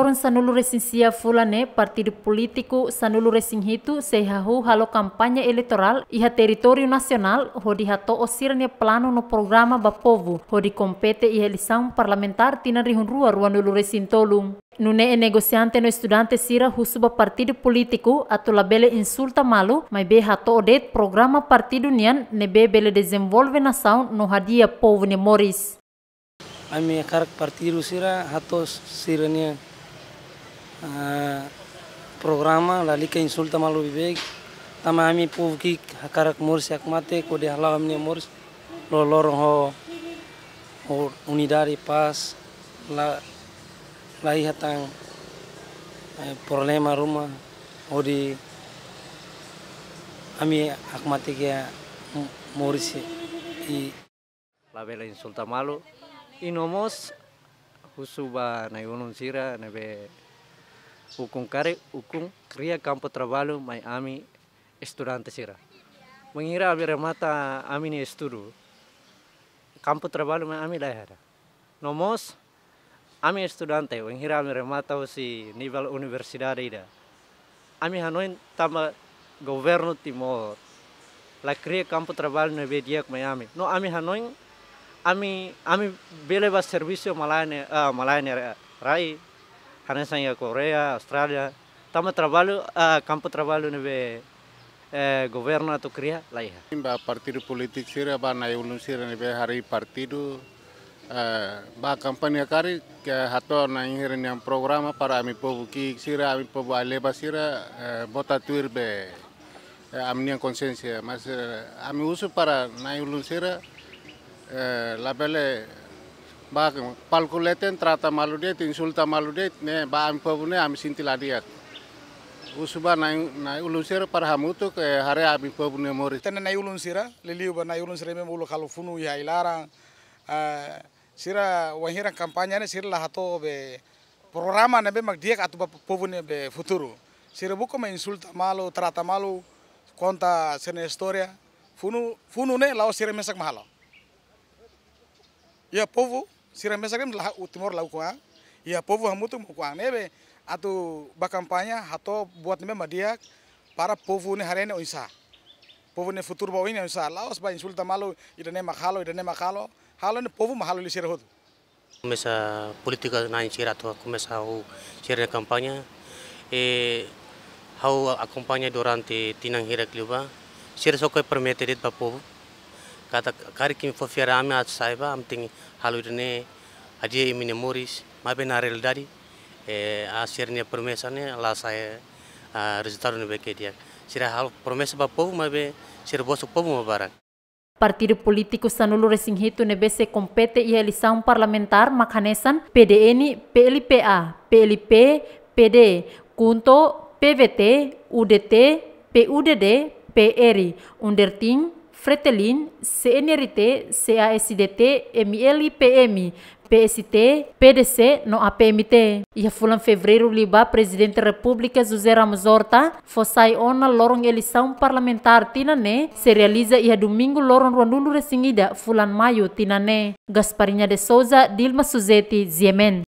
Lorong sanulu resin sia fulane partidu politiku sanulu resing hitu sehahu halo kampanye elektoral iha teritorio nasional ho hodi hato osirne plano no programa ba povo hodi kompete iha lisang parlamentar tina rihun rua rua nulu resin tolung. Nune e negosiante no estudante sira husuba partido politiku atu labele insulta malu mai be hato odet programa partido nian be bele desenvolve saun no hadia povo ne moris. Ami karak partido sira hato sirania Eh, programa lalika insulta malu bebek tama ami puvki hakarak murs mate ko de halau amni murs lolor ho ho unidari pas la lai hatang eh, problema rumah ho di ami mate ke murs i la insulta malu inomos husuba nayunun sira nabe o kare, o kriya kampo trabalu mai ami esturante sira mengira abi remata ami ni esturu campo trabalu mai ami lahera nomos ami esturante mengira abire remata usi si nível universidade ida ami hanoin tama governo timor la kriya campo trabalu na bediak mai ami no ami hanoin ami ami beleva servicio malane uh, ah, malane rai Hansan Coreia, Austrália. Tá Estamos trabalho, a campo trabalho neve eh, governo tu cria lá. Ba partido político sira ba na ulun sira neve hari partido eh, a campanha cari, que hato na ingirin programa para ami povo ki sira ami povo aleba sira eh, bota tuir eh, a minha consciência mas a ami uso para na ulun sira la bele ba palkuleten trata maludet insulta maludet ne ba am ami sintiladiak usuba na na ulunsira parhamutu hamutu ke hare ami pavune mori tena na ulunsira liliu ba na ulunsira me mulu funu ya ilara eh, sira wahira kampanya ne sira lahato be programa ne be magdiak atu ba pavune be futuru sira buko me insulta malu trata malu konta sene historia. funu funu ne lao sira mesak mahalo Ya povo mesa kan la timor la kuah ya povo hamutu kuah nebe atu bakampanya hato buat nebe madia para povo ne harene oisa oh povo ne futur bau ini oisa oh laos ba insulta malu idane makalo idane mahalo halo ne povo mahalo sira hodu Mesa politika na insira to começa o sirene kampanya e hau akompanya durante tinang hirak kliuba, sira sokoi permete dit ba povo Kata kimi fofiara ame atu saiba am tingi haludene aji imine moris ma be rel dadi e a sirne promesa ne la sae a rezitaru ne beke dia. Sira hal promesa ba pou ma be sira bosu pou ma barak. Partido politiku Sanulu Resinghito Nebese compete e eleição parlamentar makanesan PDN, e PLPA, PLP, PD, Kunto, PVT, UDT, PUDD, PRI, Underting, Fretelin, CNRT, CASDT, MLPM, PST, PDC, no APMT. Ia fulan fevereiro liba presidente da República José Ramos Horta, fossai ona loron eleição parlamentar tinané, se realiza ia domingo loron ruandulu resingida fulan maio tinané. Gasparinha de Souza, Dilma Suzetti, Ziemen.